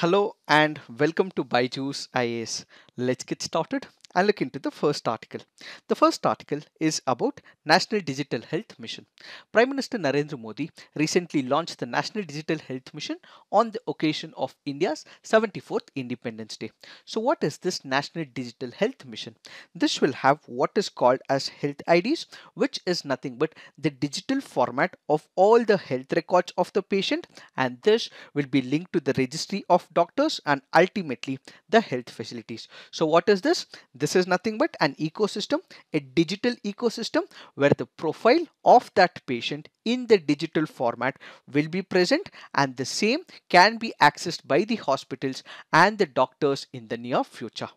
Hello and welcome to Byju's IAS. Let's get started and look into the first article. The first article is about National Digital Health Mission. Prime Minister Narendra Modi recently launched the National Digital Health Mission on the occasion of India's 74th Independence Day. So what is this National Digital Health Mission? This will have what is called as health IDs which is nothing but the digital format of all the health records of the patient and this will be linked to the registry of doctors and ultimately the health facilities. So what is this? This is nothing but an ecosystem, a digital ecosystem where the profile of that patient in the digital format will be present and the same can be accessed by the hospitals and the doctors in the near future.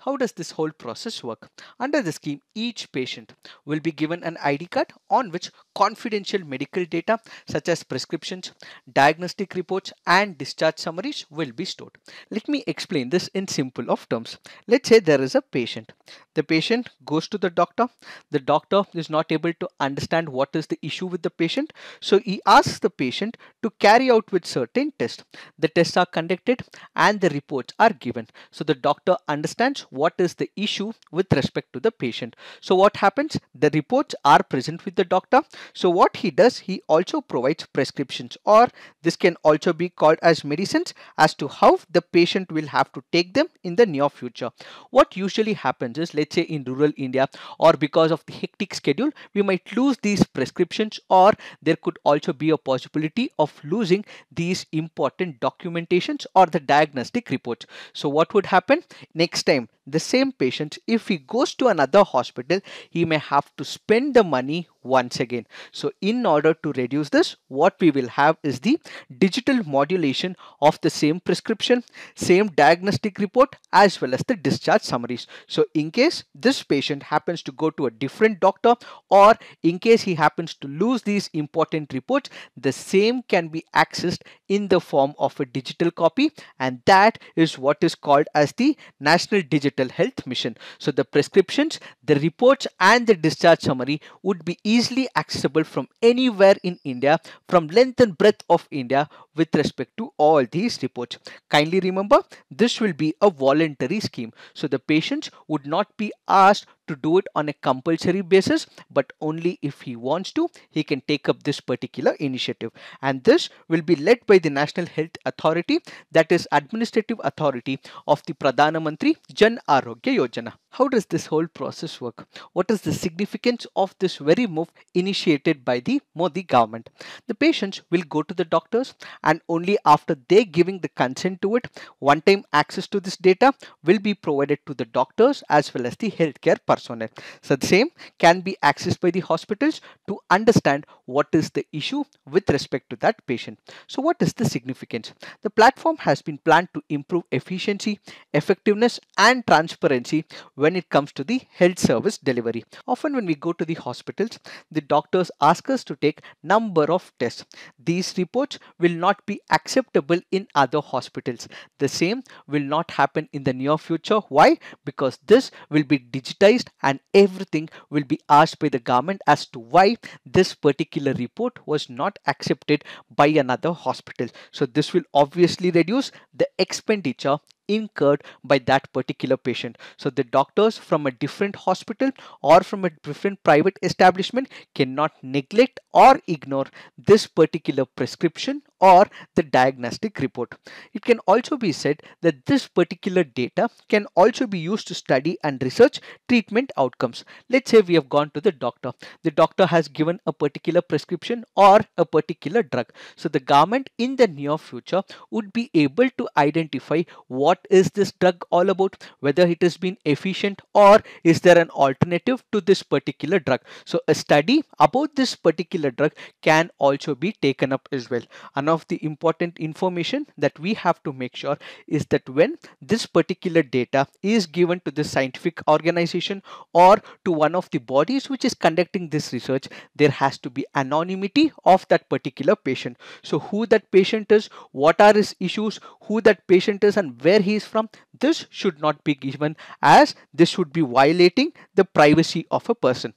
How does this whole process work? Under the scheme, each patient will be given an ID card on which confidential medical data such as prescriptions, diagnostic reports and discharge summaries will be stored. Let me explain this in simple of terms. Let's say there is a patient the patient goes to the doctor the doctor is not able to understand what is the issue with the patient so he asks the patient to carry out with certain tests the tests are conducted and the reports are given so the doctor understands what is the issue with respect to the patient so what happens the reports are present with the doctor so what he does he also provides prescriptions or this can also be called as medicines as to how the patient will have to take them in the near future what usually happens is let say in rural India or because of the hectic schedule, we might lose these prescriptions or there could also be a possibility of losing these important documentations or the diagnostic reports. So what would happen next time? The same patient, if he goes to another hospital, he may have to spend the money once again. So in order to reduce this, what we will have is the digital modulation of the same prescription, same diagnostic report as well as the discharge summaries. So in case this patient happens to go to a different doctor or in case he happens to lose these important reports, the same can be accessed in the form of a digital copy and that is what is called as the National Digital Health Mission. So the prescriptions, the reports and the discharge summary would be easy easily accessible from anywhere in India from length and breadth of India with respect to all these reports. Kindly remember this will be a voluntary scheme so the patients would not be asked to do it on a compulsory basis but only if he wants to he can take up this particular initiative and this will be led by the National Health Authority that is administrative authority of the Pradhana Mantri Jan Arogya Yojana. How does this whole process work? What is the significance of this very move initiated by the Modi government? The patients will go to the doctors and only after they giving the consent to it, one-time access to this data will be provided to the doctors as well as the healthcare so the same can be accessed by the hospitals to understand what is the issue with respect to that patient. So what is the significance? The platform has been planned to improve efficiency, effectiveness and transparency when it comes to the health service delivery. Often when we go to the hospitals, the doctors ask us to take number of tests. These reports will not be acceptable in other hospitals. The same will not happen in the near future. Why? Because this will be digitized and everything will be asked by the government as to why this particular report was not accepted by another hospital. So this will obviously reduce the expenditure incurred by that particular patient. So the doctors from a different hospital or from a different private establishment cannot neglect or ignore this particular prescription or the diagnostic report. It can also be said that this particular data can also be used to study and research treatment outcomes. Let's say we have gone to the doctor. The doctor has given a particular prescription or a particular drug. So the government in the near future would be able to identify what what is this drug all about whether it has been efficient or is there an alternative to this particular drug so a study about this particular drug can also be taken up as well one of the important information that we have to make sure is that when this particular data is given to the scientific organization or to one of the bodies which is conducting this research there has to be anonymity of that particular patient so who that patient is what are his issues who that patient is and where he is from. This should not be given as this should be violating the privacy of a person.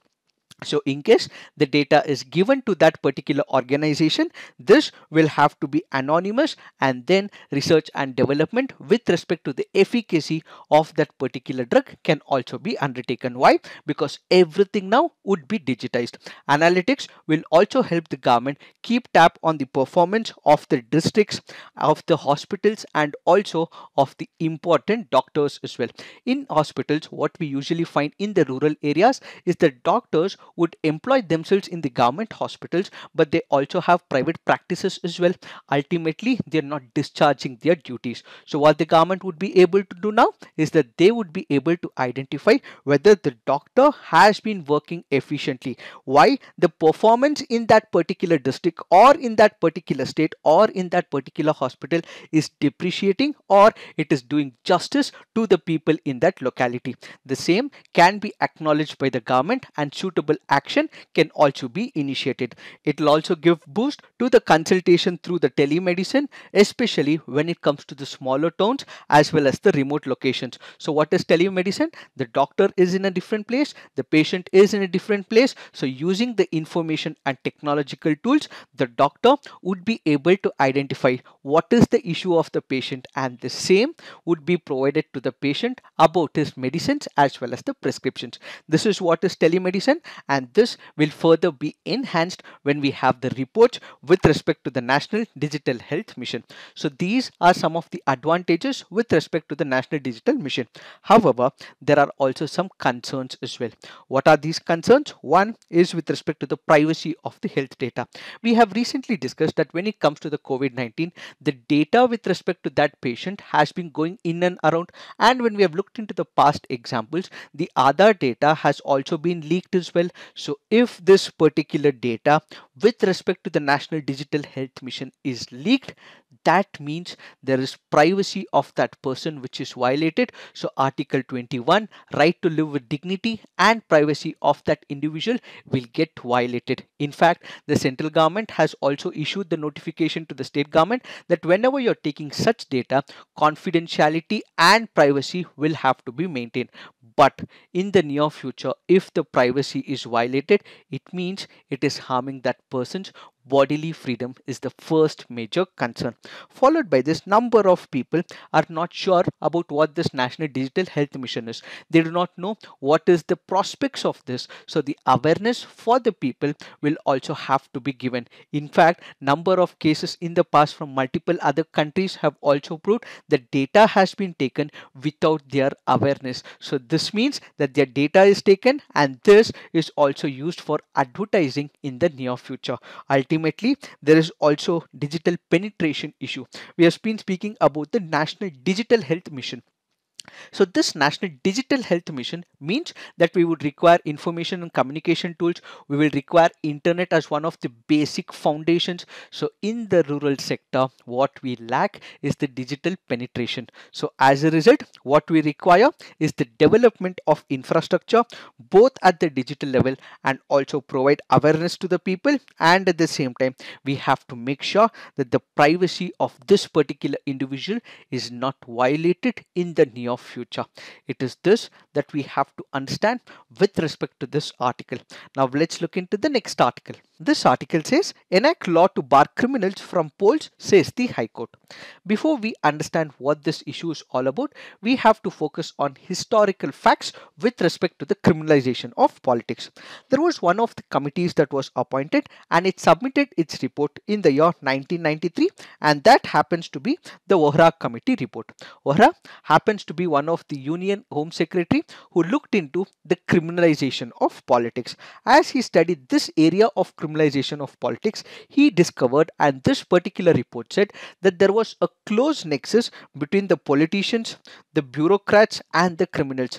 So in case the data is given to that particular organization, this will have to be anonymous and then research and development with respect to the efficacy of that particular drug can also be undertaken. Why? Because everything now would be digitized. Analytics will also help the government keep tap on the performance of the districts, of the hospitals and also of the important doctors as well. In hospitals, what we usually find in the rural areas is the doctors would employ themselves in the government hospitals, but they also have private practices as well. Ultimately, they're not discharging their duties. So what the government would be able to do now is that they would be able to identify whether the doctor has been working efficiently. Why? The performance in that particular district or in that particular state or in that particular hospital is depreciating or it is doing justice to the people in that locality. The same can be acknowledged by the government and suitable action can also be initiated. It will also give boost to the consultation through the telemedicine, especially when it comes to the smaller towns as well as the remote locations. So what is telemedicine? The doctor is in a different place, the patient is in a different place. So using the information and technological tools, the doctor would be able to identify what is the issue of the patient and the same would be provided to the patient about his medicines as well as the prescriptions. This is what is telemedicine and this will further be enhanced when we have the reports with respect to the National Digital Health Mission. So these are some of the advantages with respect to the National Digital Mission. However, there are also some concerns as well. What are these concerns? One is with respect to the privacy of the health data. We have recently discussed that when it comes to the COVID-19, the data with respect to that patient has been going in and around. And when we have looked into the past examples, the other data has also been leaked as well. So if this particular data with respect to the National Digital Health Mission is leaked, that means there is privacy of that person which is violated. So Article 21, right to live with dignity and privacy of that individual will get violated. In fact, the central government has also issued the notification to the state government that whenever you're taking such data, confidentiality and privacy will have to be maintained. But in the near future, if the privacy is violated, it means it is harming that percent bodily freedom is the first major concern. Followed by this, number of people are not sure about what this National Digital Health Mission is. They do not know what is the prospects of this. So the awareness for the people will also have to be given. In fact, number of cases in the past from multiple other countries have also proved that data has been taken without their awareness. So this means that their data is taken and this is also used for advertising in the near future. Ultimately, ultimately there is also digital penetration issue we have been speaking about the national digital health mission so this National Digital Health Mission means that we would require information and communication tools. We will require internet as one of the basic foundations. So in the rural sector, what we lack is the digital penetration. So as a result, what we require is the development of infrastructure, both at the digital level and also provide awareness to the people. And at the same time, we have to make sure that the privacy of this particular individual is not violated in the near of future. It is this that we have to understand with respect to this article. Now let's look into the next article. This article says enact law to bar criminals from polls, says the High Court. Before we understand what this issue is all about, we have to focus on historical facts with respect to the criminalization of politics. There was one of the committees that was appointed and it submitted its report in the year 1993 and that happens to be the Ohra Committee report. Ohra happens to be one of the Union Home Secretary who looked into the criminalization of politics. As he studied this area of criminalization of politics, he discovered and this particular report said that there was was a close nexus between the politicians, the bureaucrats and the criminals.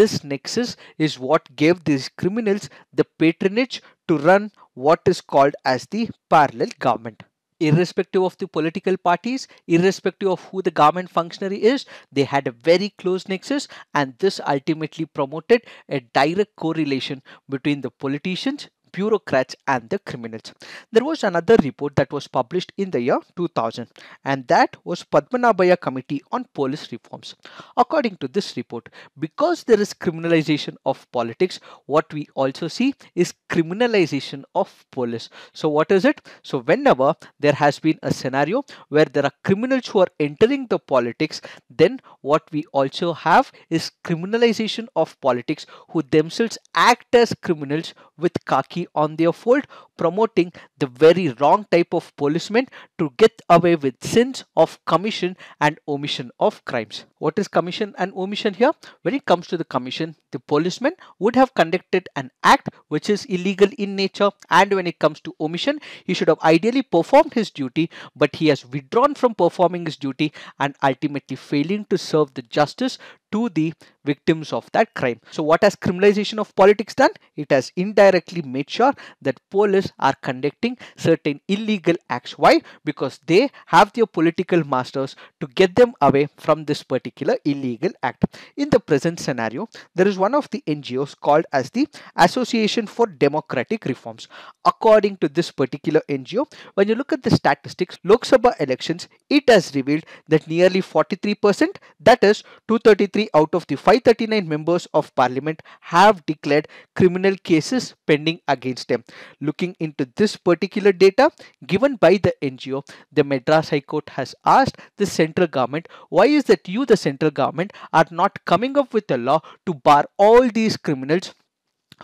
This nexus is what gave these criminals the patronage to run what is called as the parallel government irrespective of the political parties, irrespective of who the government functionary is, they had a very close nexus and this ultimately promoted a direct correlation between the politicians, bureaucrats and the criminals. There was another report that was published in the year 2000 and that was Padmanabhaya Committee on Police Reforms. According to this report, because there is criminalization of politics, what we also see is criminalization of police. So what is it? So whenever there has been a scenario where there are criminals who are entering the politics, then what we also have is criminalization of politics who themselves act as criminals with khaki on their fault promoting the very wrong type of policeman to get away with sins of commission and omission of crimes. What is commission and omission here? When it comes to the commission, the policeman would have conducted an act which is illegal in nature and when it comes to omission, he should have ideally performed his duty but he has withdrawn from performing his duty and ultimately failing to serve the justice to the victims of that crime. So what has criminalization of politics done? It has indirectly made sure that police are conducting certain illegal acts. Why? Because they have their political masters to get them away from this particular illegal act. In the present scenario, there is one of the NGOs called as the Association for Democratic Reforms. According to this particular NGO, when you look at the statistics, Lok Sabha elections, it has revealed that nearly 43%, that is 233 out of the 539 members of parliament have declared criminal cases pending against them. Looking into this particular data given by the NGO. The Madras High Court has asked the central government, why is that you, the central government, are not coming up with a law to bar all these criminals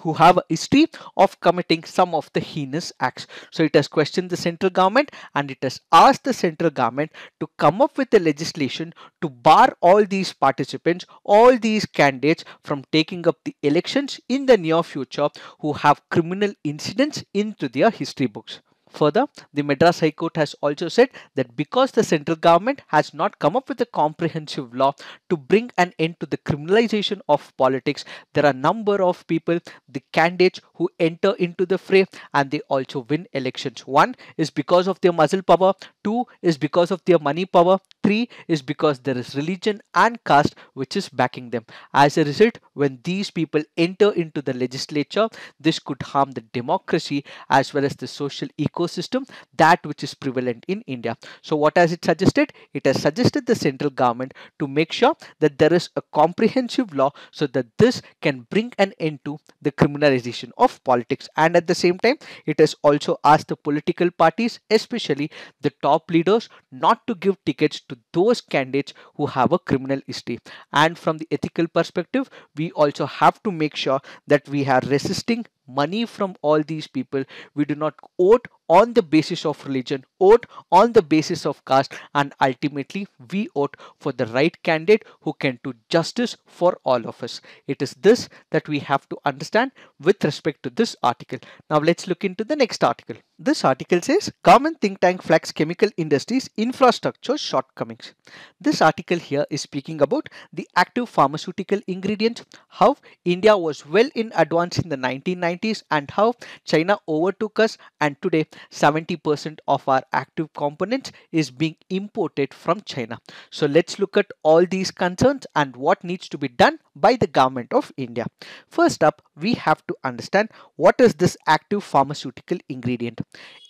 who have a history of committing some of the heinous acts. So it has questioned the central government and it has asked the central government to come up with a legislation to bar all these participants, all these candidates from taking up the elections in the near future who have criminal incidents into their history books. Further, the Madras High Court has also said that because the central government has not come up with a comprehensive law to bring an end to the criminalization of politics, there are a number of people, the candidates who enter into the fray and they also win elections. One is because of their muscle power, two is because of their money power, three is because there is religion and caste which is backing them. As a result, when these people enter into the legislature, this could harm the democracy as well as the social equality ecosystem that which is prevalent in India. So what has it suggested? It has suggested the central government to make sure that there is a comprehensive law so that this can bring an end to the criminalization of politics and at the same time it has also asked the political parties especially the top leaders not to give tickets to those candidates who have a criminal history and from the ethical perspective we also have to make sure that we are resisting money from all these people. We do not vote on the basis of religion, vote on the basis of caste, and ultimately we vote for the right candidate who can do justice for all of us. It is this that we have to understand with respect to this article. Now let's look into the next article. This article says Common Think Tank flags chemical industries infrastructure shortcomings. This article here is speaking about the active pharmaceutical ingredient, how India was well in advance in the 1990s 90s and how China overtook us and today 70% of our active components is being imported from China. So let's look at all these concerns and what needs to be done by the government of India. First up, we have to understand what is this active pharmaceutical ingredient.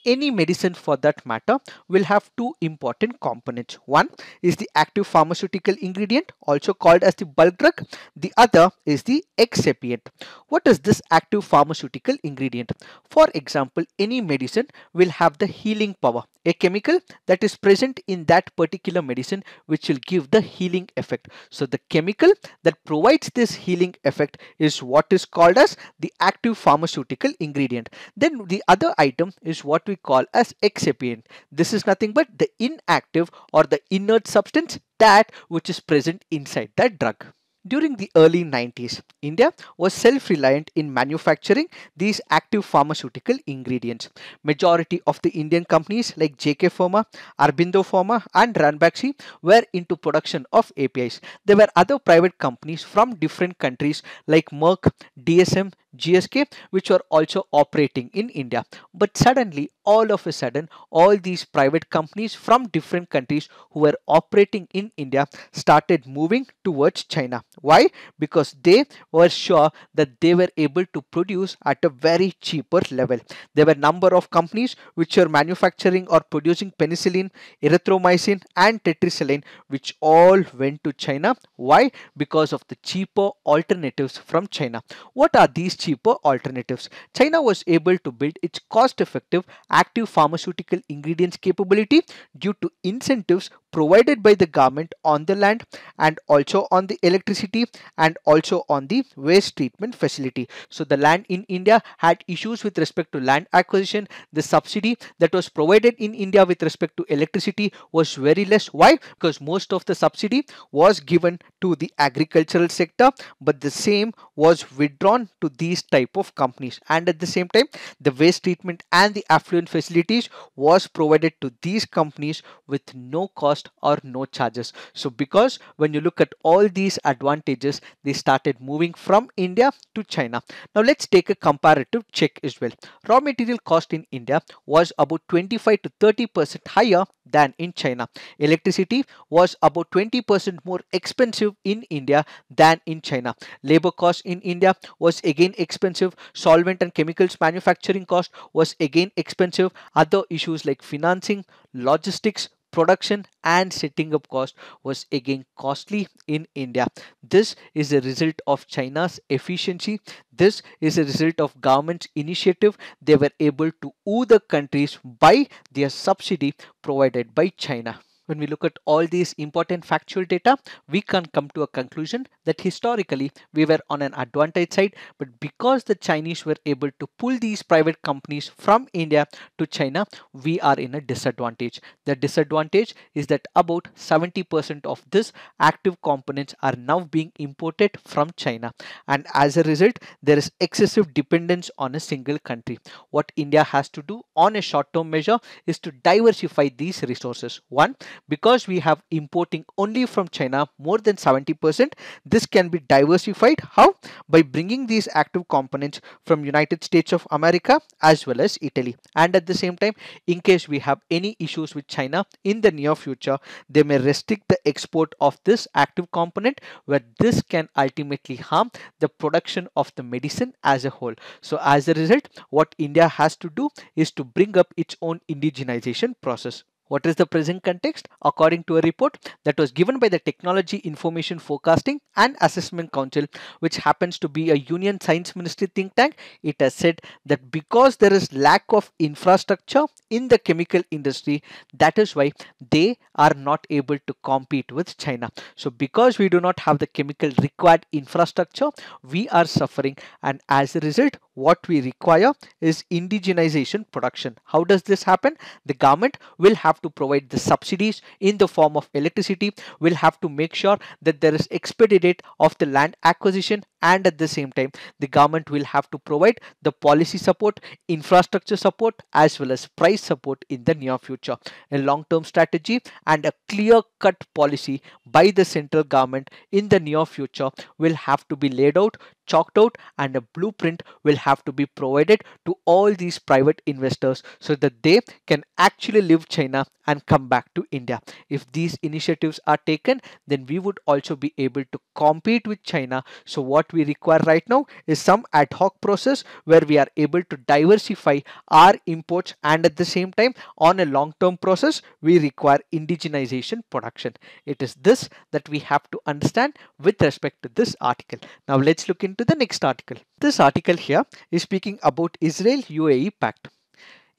Any medicine for that matter will have two important components. One is the active pharmaceutical ingredient also called as the bulk drug. The other is the excipient. What is this active pharmaceutical ingredient? For example, any medicine will have the healing power. A chemical that is present in that particular medicine which will give the healing effect. So the chemical that provides this healing effect is what is called as the active pharmaceutical ingredient. Then the other item is what we call as excipient. This is nothing but the inactive or the inert substance that which is present inside that drug. During the early 90s, India was self-reliant in manufacturing these active pharmaceutical ingredients. Majority of the Indian companies like JK Pharma, Arbindo Pharma and Ranbaxy were into production of APIs. There were other private companies from different countries like Merck, DSM, GSK which were also operating in India. But suddenly all of a sudden all these private companies from different countries who were operating in India started moving towards China. Why? Because they were sure that they were able to produce at a very cheaper level. There were number of companies which were manufacturing or producing penicillin, erythromycin and tetracycline which all went to China. Why? Because of the cheaper alternatives from China. What are these cheaper alternatives? China was able to build its cost effective active pharmaceutical ingredients capability due to incentives provided by the government on the land and also on the electricity and also on the waste treatment facility. So the land in India had issues with respect to land acquisition. The subsidy that was provided in India with respect to electricity was very less. Why? Because most of the subsidy was given to the agricultural sector but the same was withdrawn to these type of companies and at the same time the waste treatment and the affluent facilities was provided to these companies with no cost cost or no charges. So because when you look at all these advantages, they started moving from India to China. Now let's take a comparative check as well. Raw material cost in India was about 25 to 30% higher than in China. Electricity was about 20% more expensive in India than in China. Labor cost in India was again expensive. Solvent and chemicals manufacturing cost was again expensive. Other issues like financing, logistics, production and setting up cost was again costly in India. This is a result of China's efficiency. This is a result of government's initiative. They were able to woo the countries by their subsidy provided by China when we look at all these important factual data, we can come to a conclusion that historically we were on an advantage side, but because the Chinese were able to pull these private companies from India to China, we are in a disadvantage. The disadvantage is that about 70% of this active components are now being imported from China. And as a result, there is excessive dependence on a single country. What India has to do on a short-term measure is to diversify these resources. One, because we have importing only from China more than 70%, this can be diversified. How? By bringing these active components from United States of America as well as Italy. And at the same time, in case we have any issues with China in the near future, they may restrict the export of this active component where this can ultimately harm the production of the medicine as a whole. So as a result, what India has to do is to bring up its own indigenization process. What is the present context? According to a report that was given by the Technology Information Forecasting and Assessment Council, which happens to be a Union Science Ministry think tank, it has said that because there is lack of infrastructure in the chemical industry, that is why they are not able to compete with China. So because we do not have the chemical required infrastructure, we are suffering and as a result, what we require is indigenization production. How does this happen? The government will have to provide the subsidies in the form of electricity. will have to make sure that there is expedited of the land acquisition and at the same time the government will have to provide the policy support infrastructure support as well as price support in the near future a long-term strategy and a clear-cut policy by the central government in the near future will have to be laid out chalked out and a blueprint will have to be provided to all these private investors so that they can actually leave China and come back to India. If these initiatives are taken, then we would also be able to compete with China. So what we require right now is some ad hoc process where we are able to diversify our imports and at the same time on a long-term process, we require indigenization production. It is this that we have to understand with respect to this article. Now let's look into to the next article. This article here is speaking about Israel-UAE pact.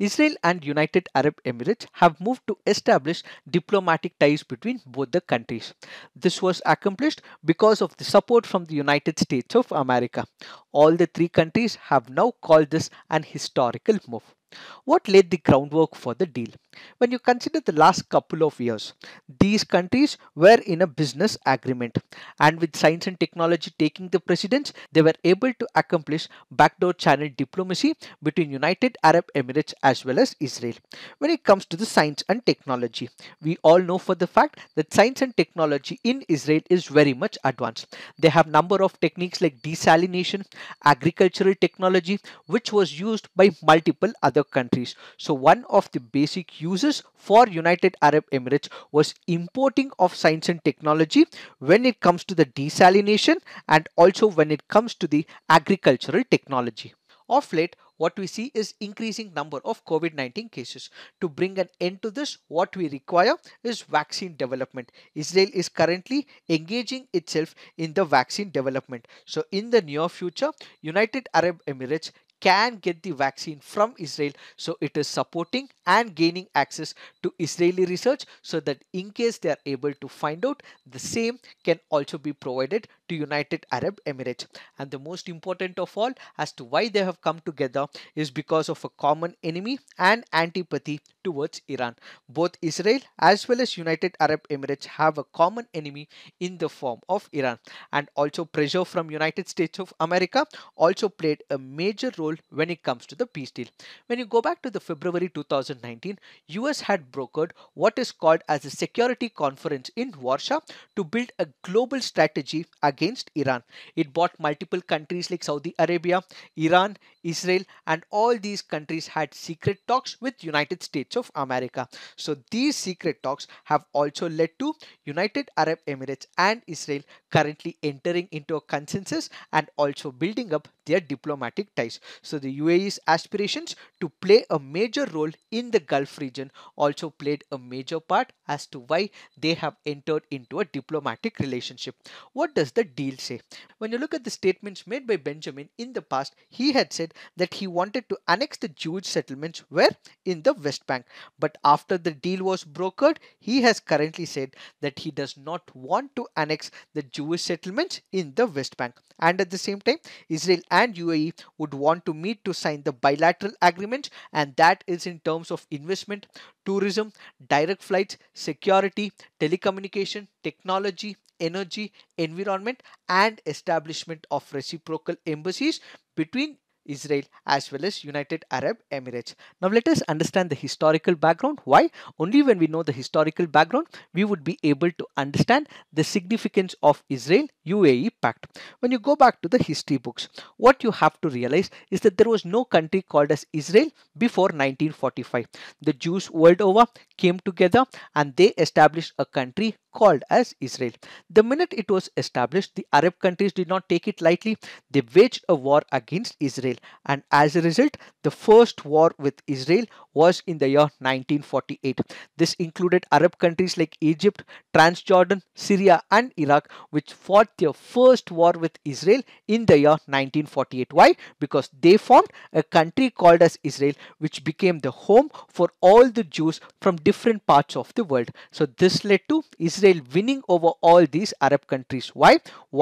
Israel and United Arab Emirates have moved to establish diplomatic ties between both the countries. This was accomplished because of the support from the United States of America. All the three countries have now called this an historical move. What laid the groundwork for the deal? When you consider the last couple of years, these countries were in a business agreement, and with science and technology taking the precedence, they were able to accomplish backdoor channel diplomacy between United Arab Emirates as well as Israel. When it comes to the science and technology, we all know for the fact that science and technology in Israel is very much advanced. They have number of techniques like desalination, agricultural technology, which was used by multiple other other countries. So one of the basic uses for United Arab Emirates was importing of science and technology when it comes to the desalination and also when it comes to the agricultural technology. Of late, what we see is increasing number of COVID-19 cases. To bring an end to this, what we require is vaccine development. Israel is currently engaging itself in the vaccine development. So in the near future, United Arab Emirates can get the vaccine from Israel. So it is supporting and gaining access to Israeli research so that in case they are able to find out, the same can also be provided to United Arab Emirates. And the most important of all as to why they have come together is because of a common enemy and antipathy towards Iran. Both Israel as well as United Arab Emirates have a common enemy in the form of Iran. And also pressure from United States of America also played a major role when it comes to the peace deal. When you go back to the February 2019, US had brokered what is called as a security conference in Warsaw to build a global strategy against against Iran. It bought multiple countries like Saudi Arabia, Iran, Israel and all these countries had secret talks with United States of America. So these secret talks have also led to United Arab Emirates and Israel currently entering into a consensus and also building up their diplomatic ties. So the UAE's aspirations to play a major role in the Gulf region also played a major part as to why they have entered into a diplomatic relationship. What does the the deal say? When you look at the statements made by Benjamin in the past, he had said that he wanted to annex the Jewish settlements where? In the West Bank. But after the deal was brokered, he has currently said that he does not want to annex the Jewish settlements in the West Bank. And at the same time, Israel and UAE would want to meet to sign the bilateral agreement, and that is in terms of investment, tourism, direct flights, security, telecommunication, technology, energy, environment, and establishment of reciprocal embassies between Israel as well as United Arab Emirates. Now let us understand the historical background. Why? Only when we know the historical background, we would be able to understand the significance of Israel-UAE pact. When you go back to the history books, what you have to realize is that there was no country called as Israel before 1945. The Jews world over came together and they established a country called as Israel. The minute it was established, the Arab countries did not take it lightly. They waged a war against Israel and as a result, the first war with Israel was in the year 1948. This included Arab countries like Egypt, Transjordan, Syria and Iraq which fought their first war with Israel in the year 1948. Why? Because they formed a country called as Israel which became the home for all the Jews from different different parts of the world. So this led to Israel winning over all these Arab countries. Why?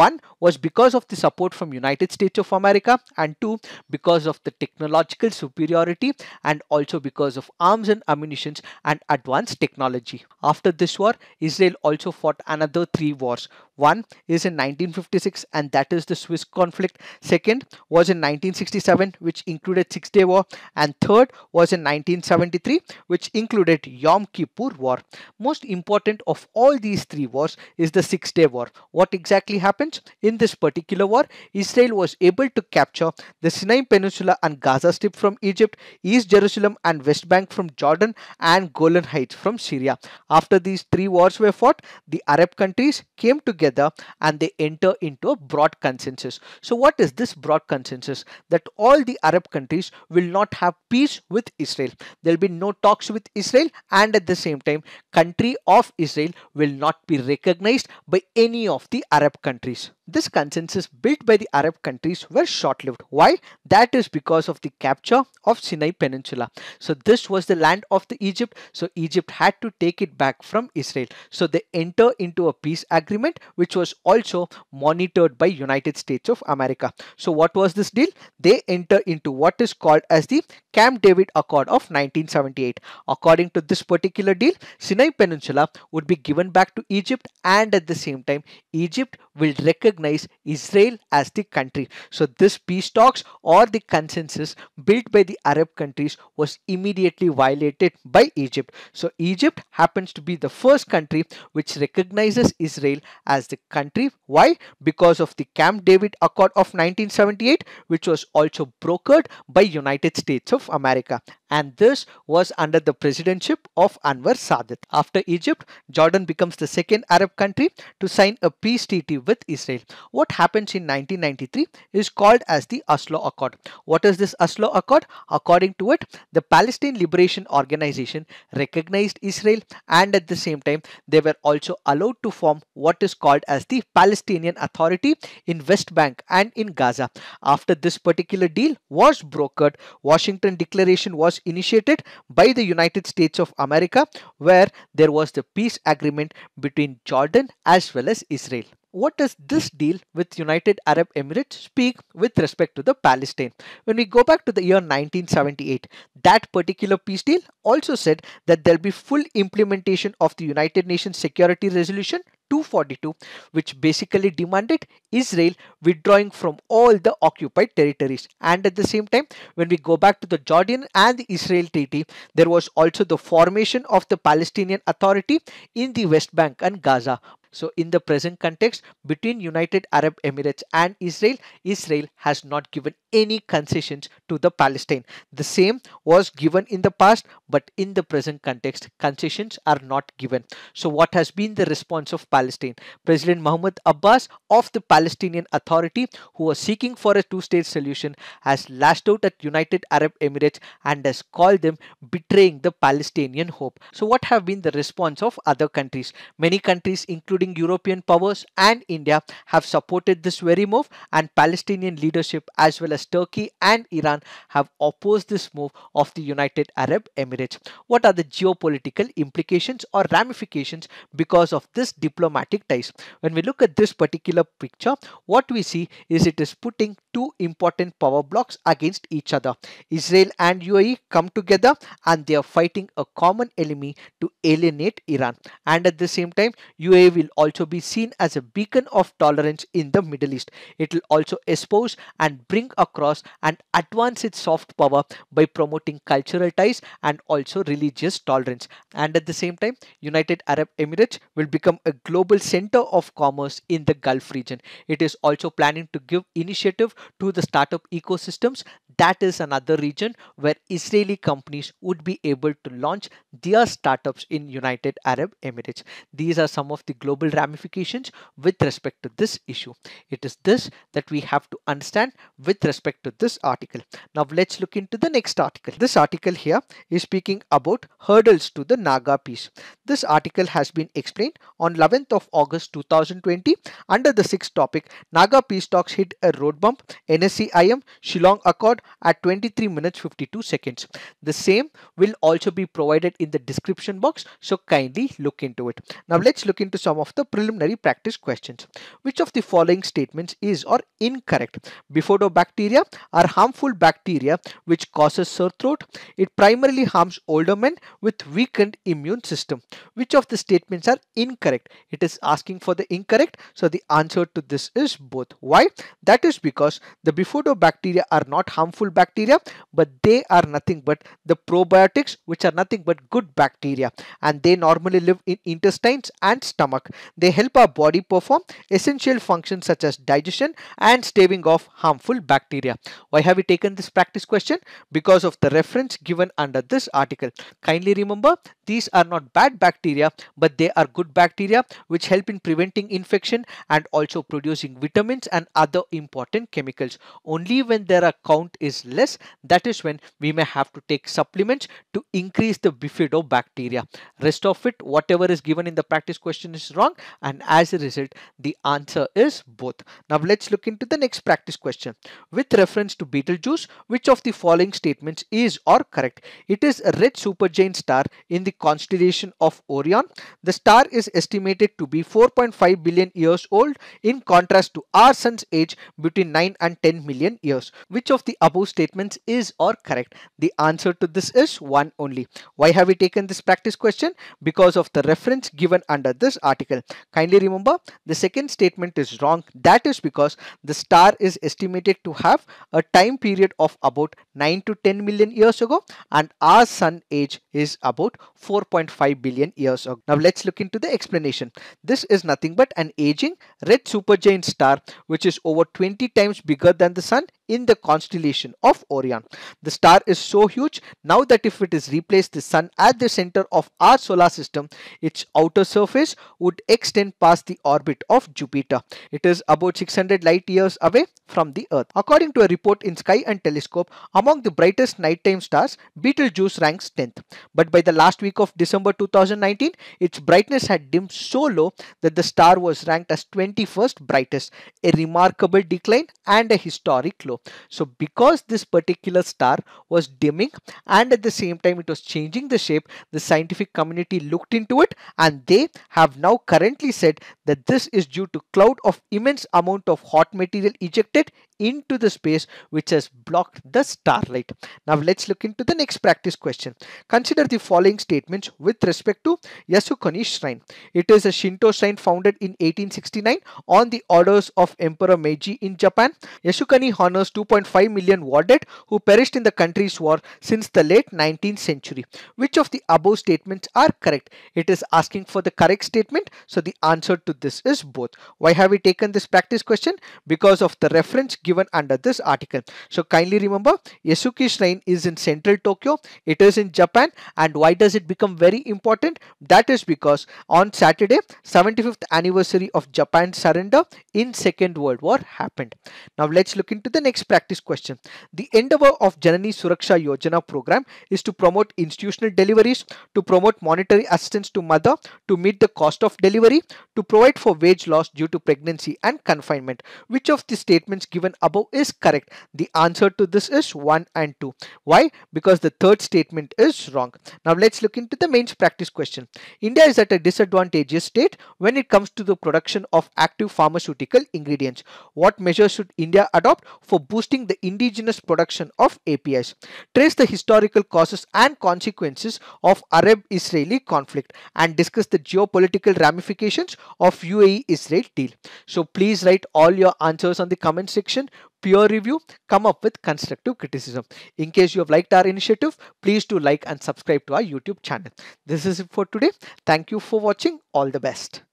One was because of the support from United States of America and two because of the technological superiority and also because of arms and ammunitions and advanced technology. After this war, Israel also fought another three wars. One is in 1956 and that is the Swiss conflict. Second was in 1967 which included Six Day War and third was in 1973 which included Yom Kippur War. Most important of all these three wars is the Six Day War. What exactly happens? In this particular war, Israel was able to capture the Sinai Peninsula and Gaza Strip from Egypt, East Jerusalem and West Bank from Jordan and Golan Heights from Syria. After these three wars were fought, the Arab countries came together together and they enter into a broad consensus. So what is this broad consensus? That all the Arab countries will not have peace with Israel. There will be no talks with Israel and at the same time country of Israel will not be recognized by any of the Arab countries. This consensus built by the Arab countries were short-lived. Why? That is because of the capture of Sinai Peninsula. So this was the land of the Egypt. So Egypt had to take it back from Israel. So they enter into a peace agreement which was also monitored by United States of America. So what was this deal? They enter into what is called as the Camp David Accord of 1978. According to this particular deal, Sinai Peninsula would be given back to Egypt and at the same time Egypt will recognize Israel as the country. So this peace talks or the consensus built by the Arab countries was immediately violated by Egypt. So Egypt happens to be the first country which recognizes Israel as the country. Why? Because of the Camp David Accord of 1978 which was also brokered by United States of America and this was under the presidency of Anwar Sadat. After Egypt, Jordan becomes the second Arab country to sign a peace treaty with Israel. What happens in 1993 is called as the Oslo Accord. What is this Oslo Accord? According to it, the Palestine Liberation Organization recognized Israel and at the same time they were also allowed to form what is called as the Palestinian Authority in West Bank and in Gaza. After this particular deal was brokered, Washington Declaration was initiated by the United States of America where there was the peace agreement between Jordan as well as Israel. What does this deal with United Arab Emirates speak with respect to the Palestine? When we go back to the year 1978, that particular peace deal also said that there'll be full implementation of the United Nations Security Resolution 242 which basically demanded Israel withdrawing from all the occupied territories and at the same time when we go back to the Jordan and the Israel treaty there was also the formation of the Palestinian Authority in the West Bank and Gaza so in the present context between United Arab Emirates and Israel, Israel has not given any concessions to the Palestine. The same was given in the past, but in the present context, concessions are not given. So what has been the response of Palestine? President Mahmoud Abbas of the Palestinian Authority, who was seeking for a two-state solution, has lashed out at United Arab Emirates and has called them betraying the Palestinian hope. So what have been the response of other countries? Many countries including including European powers and India, have supported this very move, and Palestinian leadership, as well as Turkey and Iran, have opposed this move of the United Arab Emirates. What are the geopolitical implications or ramifications because of this diplomatic ties? When we look at this particular picture, what we see is it is putting two important power blocks against each other. Israel and UAE come together and they are fighting a common enemy to alienate Iran. And at the same time, UAE will will also be seen as a beacon of tolerance in the Middle East. It will also espouse and bring across and advance its soft power by promoting cultural ties and also religious tolerance. And at the same time, United Arab Emirates will become a global center of commerce in the Gulf region. It is also planning to give initiative to the startup ecosystems. That is another region where Israeli companies would be able to launch their startups in United Arab Emirates. These are some of the global global ramifications with respect to this issue. It is this that we have to understand with respect to this article. Now let's look into the next article. This article here is speaking about hurdles to the Naga peace. This article has been explained on 11th of August 2020 under the sixth topic Naga peace talks hit a road bump NSCIM Shillong Accord at 23 minutes 52 seconds. The same will also be provided in the description box so kindly look into it. Now let's look into some of of the preliminary practice questions. Which of the following statements is or incorrect? Bifidobacteria are harmful bacteria which causes sore throat. It primarily harms older men with weakened immune system. Which of the statements are incorrect? It is asking for the incorrect. So the answer to this is both. Why? That is because the bifidobacteria are not harmful bacteria, but they are nothing but the probiotics which are nothing but good bacteria and they normally live in intestines and stomach. They help our body perform essential functions such as digestion and staving off harmful bacteria. Why have we taken this practice question? Because of the reference given under this article. Kindly remember, these are not bad bacteria, but they are good bacteria which help in preventing infection and also producing vitamins and other important chemicals. Only when their count is less, that is when we may have to take supplements to increase the bifidobacteria. Rest of it, whatever is given in the practice question is wrong wrong and as a result the answer is both. Now let's look into the next practice question. With reference to Betelgeuse, which of the following statements is or correct? It is a red supergiant star in the constellation of Orion. The star is estimated to be 4.5 billion years old in contrast to our sun's age between 9 and 10 million years. Which of the above statements is or correct? The answer to this is 1 only. Why have we taken this practice question? Because of the reference given under this article well. Kindly remember the second statement is wrong. That is because the star is estimated to have a time period of about 9 to 10 million years ago and our sun age is about 4.5 billion years ago. Now let's look into the explanation. This is nothing but an aging red supergiant star which is over 20 times bigger than the sun in the constellation of Orion. The star is so huge now that if it is replaced the sun at the center of our solar system, its outer surface would extend past the orbit of Jupiter. It is about 600 light years away from the Earth. According to a report in Sky and Telescope, among the brightest nighttime stars, Betelgeuse ranks 10th. But by the last week of December 2019, its brightness had dimmed so low that the star was ranked as 21st brightest, a remarkable decline and a historic low. So because this particular star was dimming and at the same time it was changing the shape, the scientific community looked into it and they have now currently said that this is due to cloud of immense amount of hot material ejected into the space which has blocked the starlight. Now let's look into the next practice question. Consider the following statements with respect to Yasukuni Shrine. It is a Shinto shrine founded in 1869 on the orders of Emperor Meiji in Japan. Yasukuni honors 2.5 million war dead who perished in the country's war since the late 19th century. Which of the above statements are correct? It is asking for the correct statement. So the answer to this is both. Why have we taken this practice question? Because of the reference given under this article. So kindly remember Yasuki Shrine is in central Tokyo. It is in Japan. And why does it become very important? That is because on Saturday 75th anniversary of Japan's surrender in Second World War happened. Now let's look into the next practice question. The endeavor of Janani Suraksha Yojana program is to promote institutional deliveries, to promote monetary assistance to mother, to meet the cost of delivery, to provide for wage loss due to pregnancy and confinement. Which of the statements given above is correct? The answer to this is 1 and 2. Why? Because the third statement is wrong. Now let's look into the mains practice question. India is at a disadvantageous state when it comes to the production of active pharmaceutical ingredients. What measures should India adopt for boosting the indigenous production of APIs? Trace the historical causes and consequences of Arab-Israeli conflict and discuss the geopolitical ramifications of UAE Israel deal. So please write all your answers on the comment section, peer review, come up with constructive criticism. In case you have liked our initiative, please do like and subscribe to our YouTube channel. This is it for today. Thank you for watching. All the best.